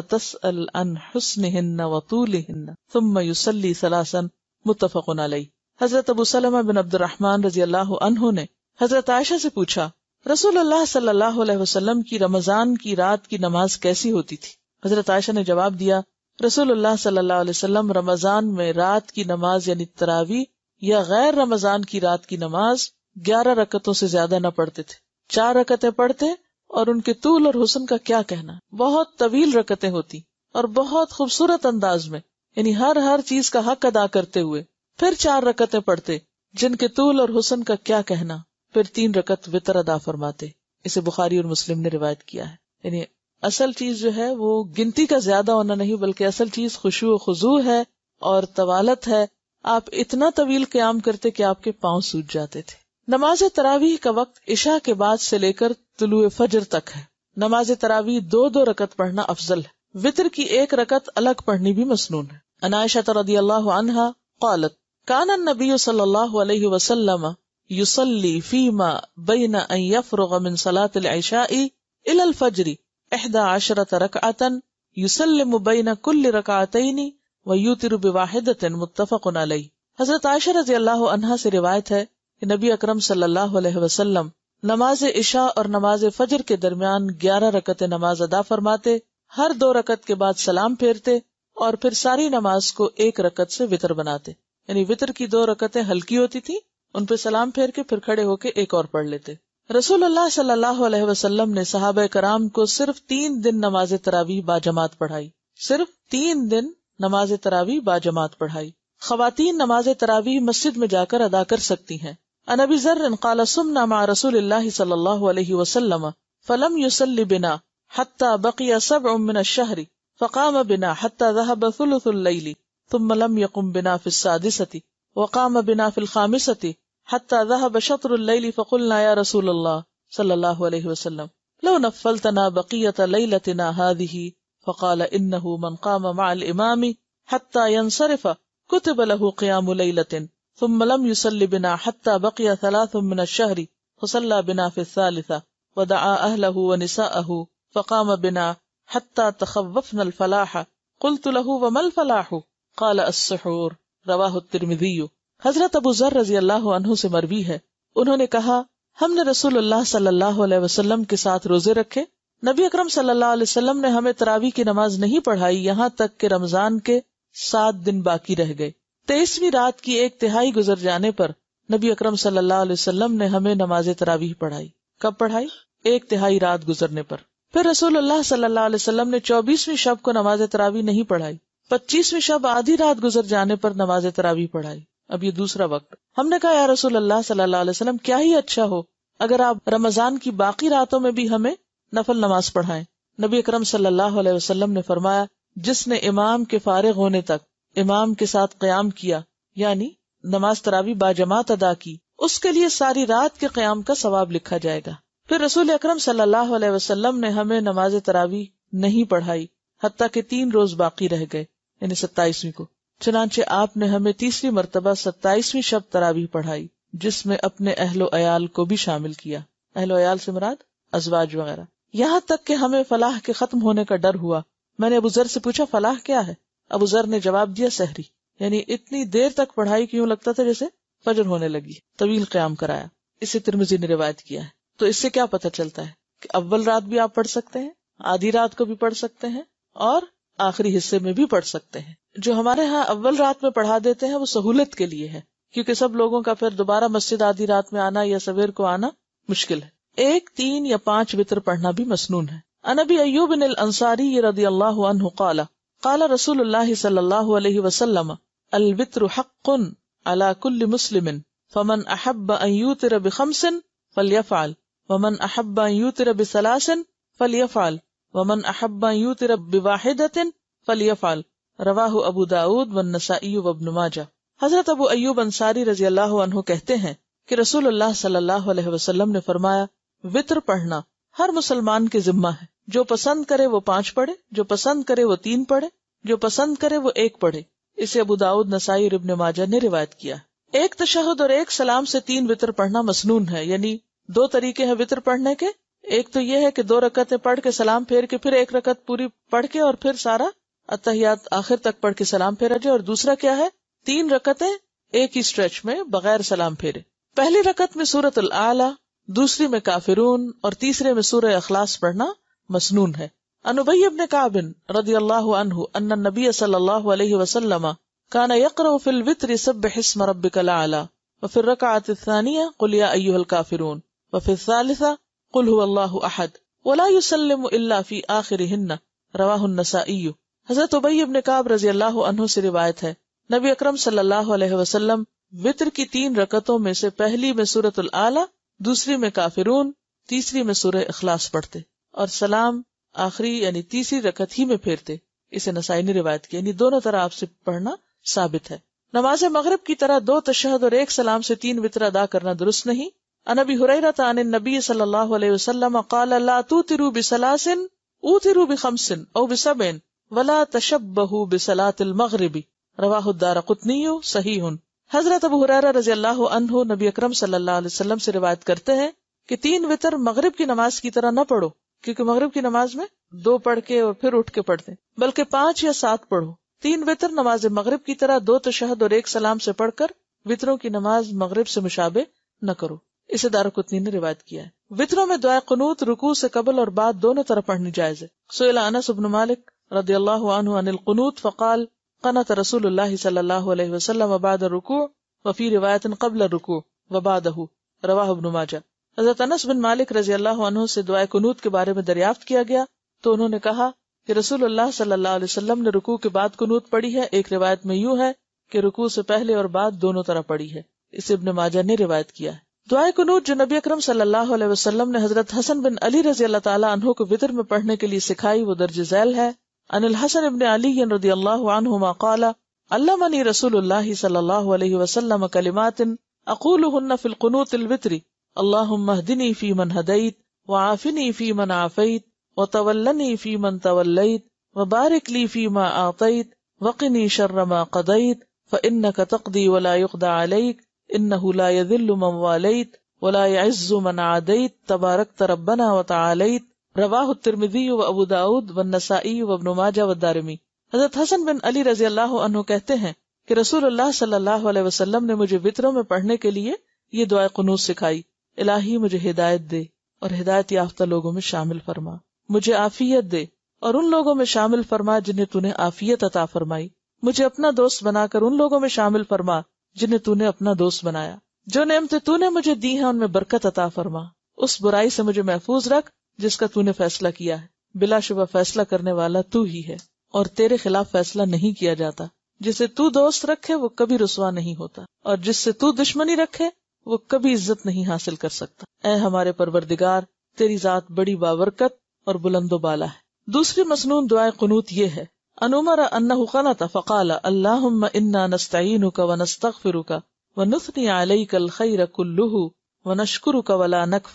S1: متفق حسن حضرت ابو بن عبد الرحمن رضی اللہ عنہ نے حضرت عائشہ سے پوچھا رسول اللہ اللہ صلی علیہ وسلم کی رمضان کی رات کی نماز کیسی ہوتی تھی حضرت عائشہ نے جواب دیا رسول اللہ صلی اللہ علیہ وسلم رمضان میں رات کی نماز یعنی تراوی یا غیر رمضان کی رات کی نماز گیارہ رکتوں سے زیادہ نہ پڑھتے تھے چار رکتیں پڑھتے اور ان کے طول اور حسن کا کیا کہنا بہت طویل رکتیں ہوتی اور بہت خوبصورت انداز میں یعنی ہر ہر چیز کا حق ادا کرتے ہوئے پھر چار رکتیں پڑھتے جن کے طول اور حسن کا کیا کہنا پھر تین رکت وطر ادا فرماتے اسے بخاری اور مسلم نے روایت کیا ہے یعنی اصل چیز جو ہے وہ گنتی کا زیادہ ہونا نہیں بلکہ اصل چیز خوشو و خزو ہے اور طوالت ہے آپ اتنا طویل قیام کرتے کہ آپ کے پاؤں سوج جاتے تھے نماز تراویح کا وقت عشاء کے بعد سے لے کر طلوع فجر تک ہے نماز تراویح دو دو رکت پڑھنا افضل ہے وطر کی ایک رکت الگ پڑھنی بھی مصنون ہے عناشت رضی اللہ عنہا قالت کان نبی صلی اللہ علیہ وسلم ان یفرغ من صلاة العشاء الى الفجر عہدہ عشرت رکعتا یسلم بین کل رکعتین ویوتر بواحدت متفقن علی متفق حضرت رضی اللہ عنہ سے روایت ہے کہ نبی اکرم صلی اللہ علیہ وسلم نماز عشاء اور نماز فجر کے درمیان گیارہ رکت نماز ادا فرماتے ہر دو رکت کے بعد سلام پھیرتے اور پھر ساری نماز کو ایک رکت سے وطر بناتے یعنی وطر کی دو رکتیں ہلکی ہوتی تھی ان پہ سلام پھیر کے پھر کھڑے ہو کے ایک اور پڑھ لیتے رسول اللہ صلی اللہ علیہ وسلم نے صحابہ کرام کو صرف تین دن نماز تراوی با جماعت پڑھائی صرف تین دن نماز تراویح باجماعت پڑھائی خواتین نماز تراویح مسجد میں جا کر ادا کر سکتی ہیں عن أبي ذر قال سمنا مع رسول الله صلى الله عليه وسلم فلم يصلي بنا حتى بقي سبع من الشهر فقام بنا حتى ذهب ثلث الليل ثم لم يقم بنا في السادسة وقام بنا في الخامسة حتى ذهب شطر الليل فقلنا يا رسول الله صلى الله عليه وسلم لو نفلتنا بقية ليلتنا هذه فقال إنه من قام مع الإمام حتى ينصرف كتب له قيام ليلة ثم لم يصل بنا حتى بقي ثلاث من الشهر فصلى بنا في الثالثة ودعا أهله ونساءه فقام بنا حتى تخوفنا الفلاح قلت له وما الفلاح قال السحور رواه الترمذي حضرت ابو ذر رضی اللہ عنہ سے مروی ہے انہوں نے کہا ہم نے رسول اللہ صلی اللہ علیہ وسلم کے ساتھ روزے رکھے نبی اکرم صلی اللہ علیہ وسلم نے ہمیں تراوی کی نماز نہیں پڑھائی یہاں تک کہ رمضان کے سات دن باقی رہ گئے تیسویں رات کی ایک تہائی گزر جانے پر نبی اکرم صلی اللہ علیہ وسلم نے ہمیں نماز تراویح پڑھائی کب پڑھائی ایک تہائی رات گزرنے پر پھر رسول اللہ صلی اللہ علیہ وسلم نے چوبیسویں شب کو نماز تراویح نہیں پڑھائی پچیسویں شب آدھی رات گزر جانے پر نماز تراوی پڑھائی اب یہ دوسرا وقت ہم نے کہا یا رسول اللہ صلی اللہ علیہ وسلم کیا ہی اچھا ہو اگر آپ رمضان کی باقی راتوں میں بھی ہمیں نفل نماز پڑھائیں نبی اکرم صلی اللہ علیہ وسلم نے فرمایا جس نے امام کے فارغ ہونے تک امام کے ساتھ قیام کیا یعنی نماز تراوی با جماعت ادا کی اس کے لیے ساری رات کے قیام کا ثواب لکھا جائے گا پھر رسول اکرم صلی اللہ علیہ وسلم نے ہمیں نماز تراوی نہیں پڑھائی حتیٰ کہ تین روز باقی رہ گئے یعنی ستائیسویں کو چنانچہ آپ نے ہمیں تیسری مرتبہ ستائیسویں شب تراوی پڑھائی جس میں اپنے اہل و عیال کو بھی شامل کیا اہل و عیال سے مراد ازواج وغیرہ یہاں تک کہ ہمیں فلاح کے ختم ہونے کا ڈر ہوا میں نے ابو ذر سے پوچھا فلاح کیا ہے ابو ذر نے جواب دیا سہری یعنی اتنی دیر تک پڑھائی کیوں لگتا تھا جیسے فجر ہونے لگی طویل قیام کرایا اسے ترمزی نے روایت کیا ہے تو اس سے کیا پتا چلتا ہے کہ اول رات بھی آپ پڑھ سکتے ہیں آدھی رات کو بھی پڑھ سکتے ہیں اور آخری حصے میں بھی پڑھ سکتے ہیں جو ہمارے ہاں اول رات میں پڑھا دیتے ہیں وہ سہولت کے لیے ہے کیونکہ سب لوگوں کا پھر دوبارہ مسجد آدھی رات میں آنا یا سویر کو آنا مشکل ہے ایک تین یا پانچ وطر پڑھنا بھی مصنون ہے انبی ایوب بن رضی اللہ عنہ قالا قال رسول اللہ صلی اللہ علیہ وسلم البتر حق على كل مسلم فمن احب ان يوتر بخمس فليفعل ومن احب ان يوتر بثلاث فليفعل ومن احب ان يوتر بواحدة فليفعل رواہ ابو داود والنسائی وابن ماجہ حضرت ابو ایوب انصاری رضی اللہ عنہ کہتے ہیں کہ رسول اللہ صلی اللہ علیہ وسلم نے فرمایا وطر پڑھنا ہر مسلمان کے ذمہ ہے جو پسند کرے وہ پانچ پڑھے جو پسند کرے وہ تین پڑھے جو پسند کرے وہ ایک پڑھے اسے ابو داود نسائی اور ابن ماجہ نے روایت کیا ایک تشہد اور ایک سلام سے تین وطر پڑھنا مصنون ہے یعنی دو طریقے ہیں وطر پڑھنے کے ایک تو یہ ہے کہ دو رکعتیں پڑھ کے سلام پھیر کے پھر ایک رکعت پوری پڑھ کے اور پھر سارا اتحیات آخر تک پڑھ کے سلام پھیرا جائے اور دوسرا کیا ہے تین رکعتیں ایک ہی اسٹریچ میں بغیر سلام پھیرے پہلی رکعت میں سورت العلی دوسری میں کافرون اور تیسرے میں سورہ اخلاص پڑھنا مسنون ہے انبی ابن کعب رضی اللہ عنہ ان نبی صلی اللہ علیہ وسلم کانا یقرأ فی الوطر سبح اسم ربک العلا وفی الرکعات الثانیہ قل یا ایوہ الکافرون وفی الثالثہ قل ہو اللہ احد ولا یسلم الا فی آخرہن رواہ النسائی حضرت عبی ابن کعب رضی اللہ عنہ سے روایت ہے نبی اکرم صلی اللہ علیہ وسلم وطر کی تین رکعتوں میں سے پہلی میں سورة العلا دوسری میں کافرون تیسری میں سورہ اخلاص پڑھتے اور سلام آخری یعنی تیسری رکت ہی میں پھیرتے اسے نسائی نے روایت کی یعنی دونوں طرح آپ سے پڑھنا ثابت ہے نماز مغرب کی طرح دو تشہد اور ایک سلام سے تین وطر ادا کرنا درست نہیں انبی عن نبی صلی اللہ علیہ وسلم قال لا توتروا بثلاث اوتروا او او بسبع ولا تشبهوا بہ المغرب المغربی الدارقطنی صحیح حضرت ابو حریرہ رضی اللہ عنہ نبی اکرم صلی اللہ علیہ وسلم سے روایت کرتے ہیں کہ تین وطر مغرب کی نماز کی طرح نہ پڑھو کیونکہ مغرب کی نماز میں دو پڑھ کے اور پھر اٹھ کے پڑھتے بلکہ پانچ یا سات پڑھو تین وطر نماز مغرب کی طرح دو تشہد اور ایک سلام سے پڑھ کر وطروں کی نماز مغرب سے مشابہ نہ کرو اسے دارین نے روایت کیا ہے وطروں میں دعا قنوت رکوع سے قبل اور بعد دونوں طرح پڑھنی جائز ہے سویلا انس ابن مالک رضی اللہ عنہ عن القنوت فقال قنت رسول اللہ صلی اللہ علیہ وسلم بعد رکوع وفی روایت قبل رواہ ابن ماجہ حضرت انس بن مالک رضی اللہ عنہ سے دعائے کنوت کے بارے میں دریافت کیا گیا تو انہوں نے کہا کہ رسول اللہ صلی اللہ علیہ وسلم نے رکوع کے بعد کنوت پڑی ہے ایک روایت میں یوں ہے کہ رکوع سے پہلے اور بعد دونوں طرح پڑی ہے اسے ابن ماجہ نے روایت کیا ہے دعائے کنوت جو نبی اکرم صلی اللہ علیہ وسلم نے حضرت حسن بن علی رضی اللہ تعالیٰ عنہ کو وطر میں پڑھنے کے لیے سکھائی وہ درج ذیل ہے ان الحسن ابن علی رضی اللہ عنہما قال علمنی رسول اللہ صلی اللہ علیہ وسلم کلمات اقولهن فی القنوت الوطری اللہ مہدنی فی من ہدعت و آفنی فی من آفیت و طلنی فی من طار فیمت وقنی ما قدیت ولا لا من انعت ولادیت تبارک تربنا و تلعت روا ترمدی و ابوداؤد و نسائی و نما جا دارمی حضرت حسن بن علی رضی اللہ عنہ کہتے ہیں کہ رسول اللہ صلی اللہ علیہ وسلم نے مجھے وطروں میں پڑھنے کے لیے یہ دعائے قنوز سکھائی الہی مجھے ہدایت دے اور ہدایت یافتہ لوگوں میں شامل فرما مجھے عافیت دے اور ان لوگوں میں شامل فرما جنہیں تُو نے عطا فرمائی مجھے اپنا دوست بنا کر ان لوگوں میں شامل فرما جنہیں نے اپنا دوست بنایا جو نعمتیں نے مجھے دی ہیں ان میں برکت عطا فرما اس برائی سے مجھے محفوظ رکھ جس کا نے فیصلہ کیا ہے بلا شبہ فیصلہ کرنے والا تو ہی ہے اور تیرے خلاف فیصلہ نہیں کیا جاتا جسے تو دوست رکھے وہ کبھی رسوا نہیں ہوتا اور جس سے تو دشمنی رکھے وہ کبھی عزت نہیں حاصل کر سکتا اے ہمارے پروردگار تیری ذات بڑی باورکت اور بلند و بالا ہے دوسری مصنون دعائے قنوت یہ ہے انمر انقن قنط فقال اللہم انا وسطا کل ونثنی علیک الخیر نشقر کا ولا نق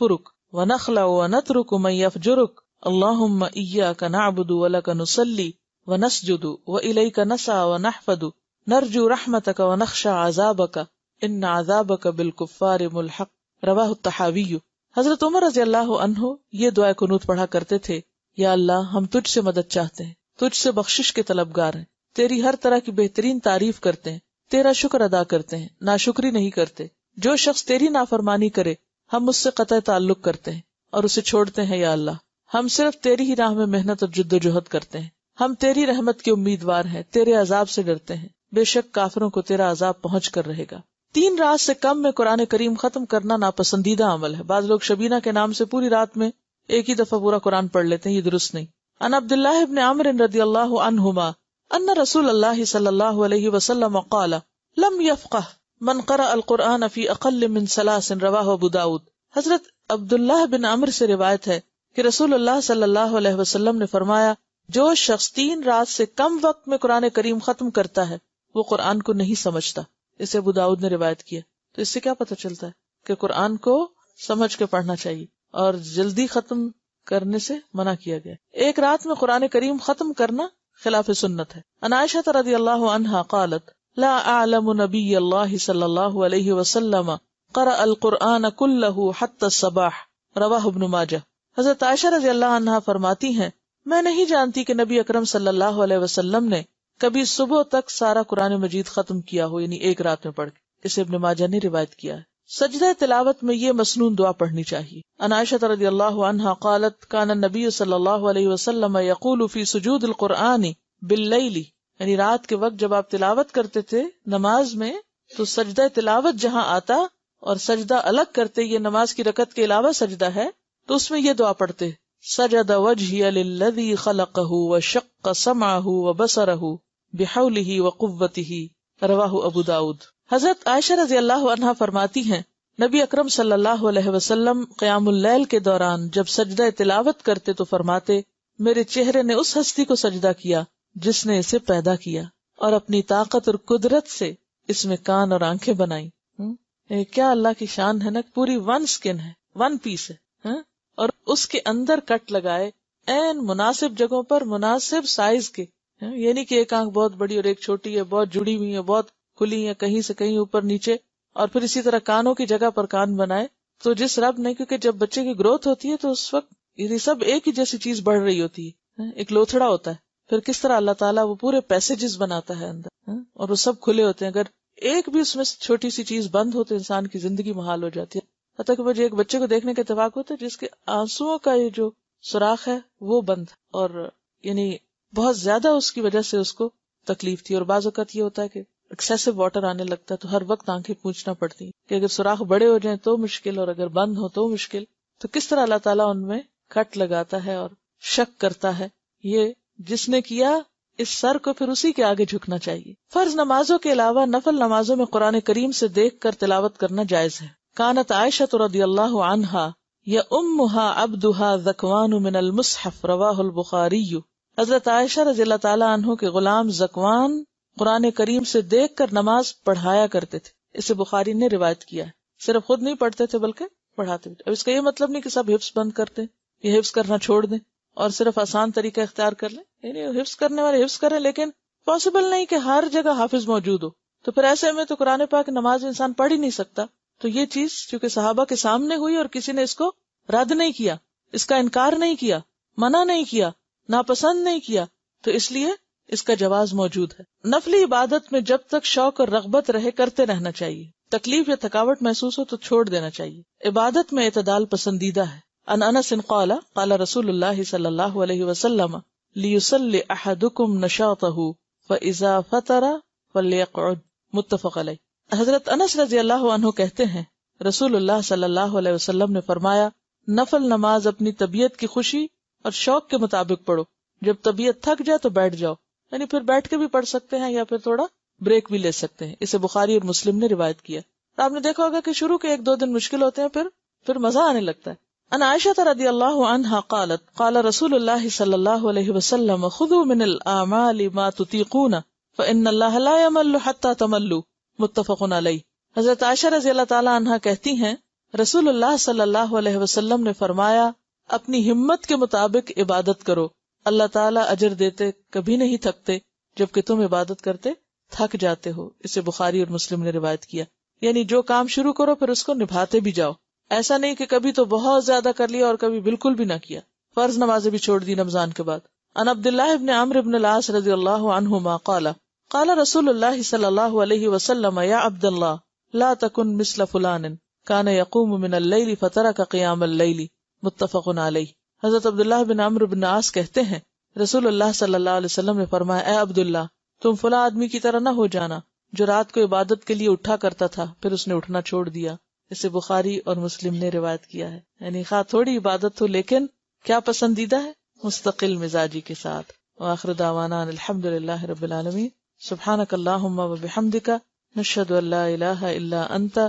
S1: ونخلع ونترک من یفجرک اللہم رک نعبد اللہ نسلی و نس نسا السا نرجو رحمت کا و ان نازاب قبل کفار ملحق روا تحاوی حضرت عمر رضی اللہ عنہ یہ دعا پڑھا کرتے تھے یا اللہ ہم تجھ سے مدد چاہتے ہیں تجھ سے بخش کے طلبگار ہیں تیری ہر طرح کی بہترین تعریف کرتے ہیں تیرا شکر ادا کرتے ہیں نا نہیں کرتے جو شخص تیری نافرمانی کرے ہم اس سے قطع تعلق کرتے ہیں اور اسے چھوڑتے ہیں یا اللہ ہم صرف تیری ہی راہ میں محنت اور جد و جہد کرتے ہیں ہم تیری رحمت کے امیدوار ہیں تیرے عذاب سے ڈرتے ہیں بے شک کافروں کو تیرا عذاب پہنچ کر رہے گا تین رات سے کم میں قرآن کریم ختم کرنا ناپسندیدہ عمل ہے بعض لوگ شبینہ کے نام سے پوری رات میں ایک ہی دفعہ پورا قرآن پڑھ لیتے ہیں یہ درست نہیں ان عبد اللہ عنہما ان رسول اللہ صلی اللہ علیہ وسلم قال لم يفقه من قرأ القرآن اقل من ابو داود حضرت عبد اللہ بن عمر سے روایت ہے کہ رسول اللہ صلی اللہ علیہ وسلم نے فرمایا جو شخص تین رات سے کم وقت میں قرآن کریم ختم کرتا ہے وہ قرآن کو نہیں سمجھتا اسے داود نے روایت کیا تو اس سے کیا پتہ چلتا ہے کہ قرآن کو سمجھ کے پڑھنا چاہیے اور جلدی ختم کرنے سے منع کیا گیا ایک رات میں قرآن کریم ختم کرنا خلاف سنت ہے انائشہ رضی اللہ قالت لا اعلم نبی اللہ صلی اللہ علیہ وسلم قرأ القرآن کل حت رواہ ابن ماجہ حضرت عائشہ رضی اللہ عنہ فرماتی ہیں میں نہیں جانتی کہ نبی اکرم صلی اللہ علیہ وسلم نے کبھی صبح تک سارا قرآن مجید ختم کیا ہو یعنی ایک رات میں پڑھ کے اسے ابن ماجہ نے روایت کیا ہے سجدہ تلاوت میں یہ مصنون دعا پڑھنی چاہیے رضی اللہ عنہ قالت کان نبی صلی اللہ علیہ وسلم یقول فی سجود القرآن باللیل یعنی رات کے وقت جب آپ تلاوت کرتے تھے نماز میں تو سجدہ تلاوت جہاں آتا اور سجدہ الگ کرتے یہ نماز کی رکعت کے علاوہ سجدہ ہے تو اس میں یہ دعا پڑھتے سجد وجہی للذی الودی وشق شکم و بحوله و رواہ رواہ داود حضرت عائشہ رضی اللہ عنہ فرماتی ہیں نبی اکرم صلی اللہ علیہ وسلم قیام اللیل کے دوران جب سجدہ تلاوت کرتے تو فرماتے میرے چہرے نے اس ہستی کو سجدہ کیا جس نے اسے پیدا کیا اور اپنی طاقت اور قدرت سے اس میں کان اور آنکھیں بنائی کیا اللہ کی شان ہے نا پوری ون سکن ہے ون پیس ہے اور اس کے اندر کٹ لگائے این مناسب جگہوں پر مناسب سائز کے یعنی کہ ایک آنکھ بہت بڑی اور ایک چھوٹی ہے بہت جڑی ہوئی بہت کھلی ہے کہیں سے کہیں اوپر نیچے اور پھر اسی طرح کانوں کی جگہ پر کان بنائے تو جس رب نے کیونکہ جب بچے کی گروتھ ہوتی ہے تو اس وقت یعنی سب ایک ہی جیسی چیز بڑھ رہی ہوتی ہے ایک لوتھڑا ہوتا ہے پھر کس طرح اللہ تعالیٰ وہ پورے پیسجز بناتا ہے اندر ہاں؟ اور وہ سب کھلے ہوتے ہیں اگر ایک بھی اس میں چھوٹی سی چیز بند ہو تو انسان کی زندگی محال ہو جاتی ہے حتیٰ کہ مجھے ایک بچے کو دیکھنے کے اتفاق ہوتا ہے جس کے آنسو کا یہ جو سوراخ ہے وہ بند اور یعنی بہت زیادہ اس کی وجہ سے اس کو تکلیف تھی اور بعض اوقات یہ ہوتا ہے کہ ایکسیسو واٹر آنے لگتا ہے تو ہر وقت آنکھیں پوچھنا پڑتی کہ اگر سوراخ بڑے ہو جائیں تو مشکل اور اگر بند ہو تو مشکل تو کس طرح اللہ تعالیٰ ان میں کٹ لگاتا ہے اور شک کرتا ہے یہ جس نے کیا اس سر کو پھر اسی کے آگے جھکنا چاہیے فرض نمازوں کے علاوہ نفل نمازوں میں قرآن کریم سے دیکھ کر تلاوت کرنا جائز ہے کانت عائشہ رضی اللہ عنہا یا امہا عبدہا ذکوان من المصحف رواہ البخاریو حضرت عائشہ رضی اللہ تعالیٰ عنہ کے غلام زکوان قرآن کریم سے دیکھ کر نماز پڑھایا کرتے تھے اسے بخاری نے روایت کیا ہے صرف خود نہیں پڑھتے تھے بلکہ پڑھاتے اب اس کا یہ مطلب نہیں کہ سب حفظ بند کرتے یہ حفظ کرنا چھوڑ دیں اور صرف آسان طریقہ اختیار کر لیں یعنی حفظ کرنے والے حفظ کریں لیکن پاسبل نہیں کہ ہر جگہ حافظ موجود ہو تو پھر ایسے میں تو قرآن پاک نماز انسان پڑھ ہی نہیں سکتا تو یہ چیز چونکہ صحابہ کے سامنے ہوئی اور کسی نے اس کو رد نہیں کیا اس کا انکار نہیں کیا منع نہیں کیا ناپسند نہیں کیا تو اس لیے اس کا جواز موجود ہے نفلی عبادت میں جب تک شوق اور رغبت رہے کرتے رہنا چاہیے تکلیف یا تھکاوٹ محسوس ہو تو چھوڑ دینا چاہیے عبادت میں اعتدال پسندیدہ ہے ان قال رسول اللہ صلی اللہ علیہ وسلم احدکم متفق علیہ حضرت انس رضی اللہ عنہ کہتے ہیں رسول اللہ صلی اللہ علیہ وسلم نے فرمایا نفل نماز اپنی طبیعت کی خوشی اور شوق کے مطابق پڑھو جب طبیعت تھک جائے تو بیٹھ جاؤ یعنی پھر بیٹھ کے بھی پڑھ سکتے ہیں یا پھر تھوڑا بریک بھی لے سکتے ہیں اسے بخاری اور مسلم نے روایت کیا آپ نے دیکھا ہوگا کہ شروع کے ایک دو دن مشکل ہوتے ہیں پھر پھر مزہ آنے لگتا ہے ان عائشہ رضی اللہ عنہا قالت قال رسول اللہ صلی اللہ علیہ وسلم خذوا من الاعمال ما تطيقون فان الله لا يمل حتى تملوا متفق علیہ حضرت عائشہ رضی اللہ تعالی عنہا کہتی ہیں رسول اللہ صلی اللہ علیہ وسلم نے فرمایا اپنی ہمت کے مطابق عبادت کرو اللہ تعالیٰ اجر دیتے کبھی نہیں تھکتے جبکہ تم عبادت کرتے تھک جاتے ہو اسے بخاری اور مسلم نے روایت کیا یعنی جو کام شروع کرو پھر اس کو نبھاتے بھی جاؤ ایسا نہیں کہ کبھی تو بہت زیادہ کر لیا اور کبھی بالکل بھی نہ کیا فرض نمازیں بھی چھوڑ دی رمضان کے بعد ان عبد اللہ عنہما قال قال رسول اللہ صلی اللہ علیہ وسلم یا لا تکن مثل فلان کان یقوم من اللیل فترک قیام لے متفق علیہ حضرت عبداللہ بن عمر بن عاص کہتے ہیں رسول اللہ صلی اللہ علیہ وسلم نے فرمایا اے عبداللہ تم فلا آدمی کی طرح نہ ہو جانا جو رات کو عبادت کے لیے اٹھا کرتا تھا پھر اس نے اٹھنا چھوڑ دیا اسے بخاری اور مسلم نے روایت کیا ہے یعنی خواہ تھوڑی عبادت ہو لیکن کیا پسندیدہ ہے مستقل مزاجی کے ساتھ وآخر دعوانا الحمد للہ رب العالمین سبحانک اللہم و بحمدک نشہد اللہ الہ الا انت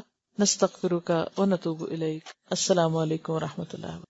S1: نستغفرك ونتوب إليك السلام عليكم ورحمة الله